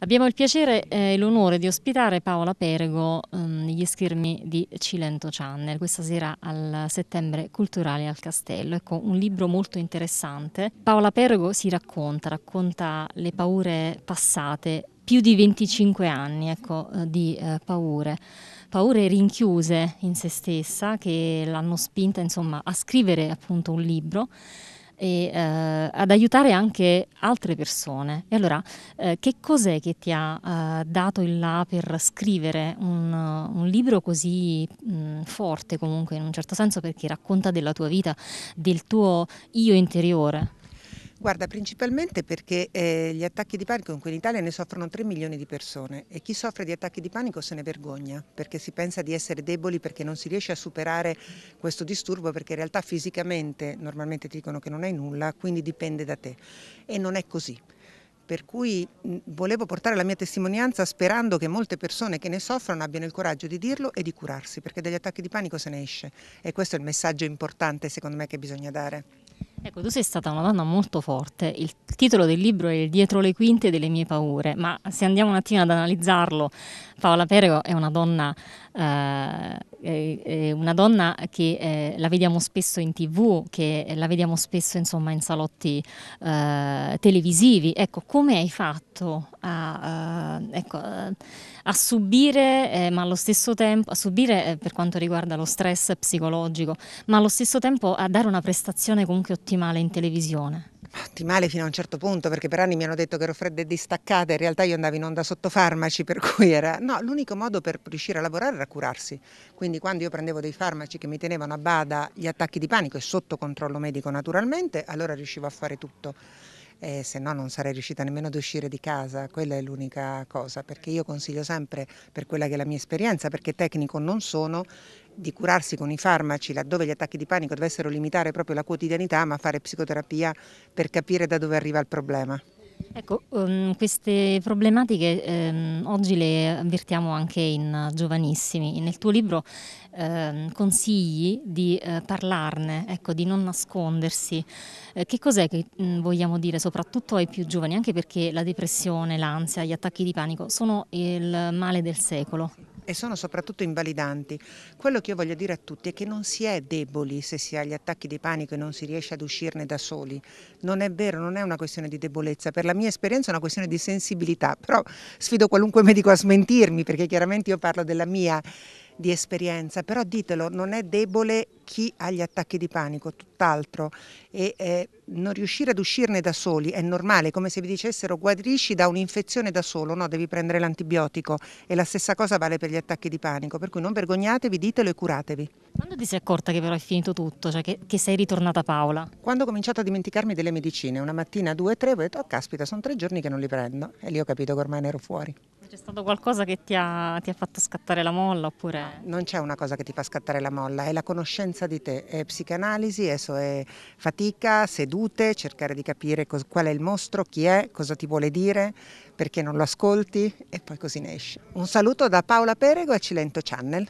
Abbiamo il piacere e l'onore di ospitare Paola Perego ehm, negli schermi di Cilento Channel questa sera al settembre culturale al castello. Ecco, un libro molto interessante. Paola Perego si racconta, racconta le paure passate, più di 25 anni ecco, eh, di eh, paure, paure rinchiuse in se stessa che l'hanno spinta insomma, a scrivere appunto un libro e eh, ad aiutare anche altre persone. E allora, eh, che cos'è che ti ha eh, dato il là per scrivere un, un libro così mh, mm, forte comunque in un certo senso perché racconta della tua vita, del tuo io interiore? Guarda, principalmente perché eh, gli attacchi di panico in cui in Italia ne soffrono 3 milioni di persone e chi soffre di attacchi di panico se ne vergogna perché si pensa di essere deboli perché non si riesce a superare questo disturbo perché in realtà fisicamente normalmente ti dicono che non hai nulla, quindi dipende da te e non è così per cui volevo portare la mia testimonianza sperando che molte persone che ne soffrono abbiano il coraggio di dirlo e di curarsi, perché dagli attacchi di panico se ne esce e questo è il messaggio importante secondo me che bisogna dare. Ecco, tu sei stata una donna molto forte, il titolo del libro è dietro le quinte delle mie paure, ma se andiamo un attimo ad analizzarlo, Paola Perego è una donna, eh, è una donna che eh, la vediamo spesso in tv, che la vediamo spesso insomma, in salotti eh, televisivi. Ecco, come hai fatto a, eh, ecco, a subire, eh, ma allo stesso tempo, a subire eh, per quanto riguarda lo stress psicologico, ma allo stesso tempo a dare una prestazione comunque ottimale in televisione? fatti male fino a un certo punto perché per anni mi hanno detto che ero fredda e distaccata, in realtà io andavo in onda sotto farmaci, per cui era... No, l'unico modo per riuscire a lavorare era curarsi, quindi quando io prendevo dei farmaci che mi tenevano a bada gli attacchi di panico e sotto controllo medico naturalmente, allora riuscivo a fare tutto. Eh, se no non sarei riuscita nemmeno ad uscire di casa, quella è l'unica cosa, perché io consiglio sempre, per quella che è la mia esperienza, perché tecnico non sono, di curarsi con i farmaci laddove gli attacchi di panico dovessero limitare proprio la quotidianità, ma fare psicoterapia per capire da dove arriva il problema. Ecco, um, queste problematiche um, oggi le avvertiamo anche in giovanissimi. Nel tuo libro uh, consigli di uh, parlarne, ecco, di non nascondersi. Eh, che cos'è che um, vogliamo dire soprattutto ai più giovani? Anche perché la depressione, l'ansia, gli attacchi di panico sono il male del secolo e sono soprattutto invalidanti. Quello che io voglio dire a tutti è che non si è deboli se si ha gli attacchi di panico e non si riesce ad uscirne da soli. Non è vero, non è una questione di debolezza, per la mia esperienza è una questione di sensibilità, però sfido qualunque medico a smentirmi perché chiaramente io parlo della mia di esperienza, però ditelo, non è debole chi ha gli attacchi di panico, tutt'altro. E eh, non riuscire ad uscirne da soli è normale, come se vi dicessero guadrisci da un'infezione da solo, no, devi prendere l'antibiotico. E la stessa cosa vale per gli attacchi di panico, per cui non vergognatevi, ditelo e curatevi. Quando ti sei accorta che però è finito tutto, cioè che, che sei ritornata Paola? Quando ho cominciato a dimenticarmi delle medicine, una mattina, due, tre, ho detto, oh caspita, sono tre giorni che non li prendo. E lì ho capito che ormai ne ero fuori. C'è stato qualcosa che ti ha, ti ha, fatto scattare la molla oppure... Non c'è una cosa che ti fa scattare la molla, è la conoscenza di te, è psicanalisi, è, è fatica, sedute, cercare di capire cos, qual è il mostro, chi è, cosa ti vuole dire, perché non lo ascolti e poi così ne esci. Un saluto da Paola Perego e Cilento Channel.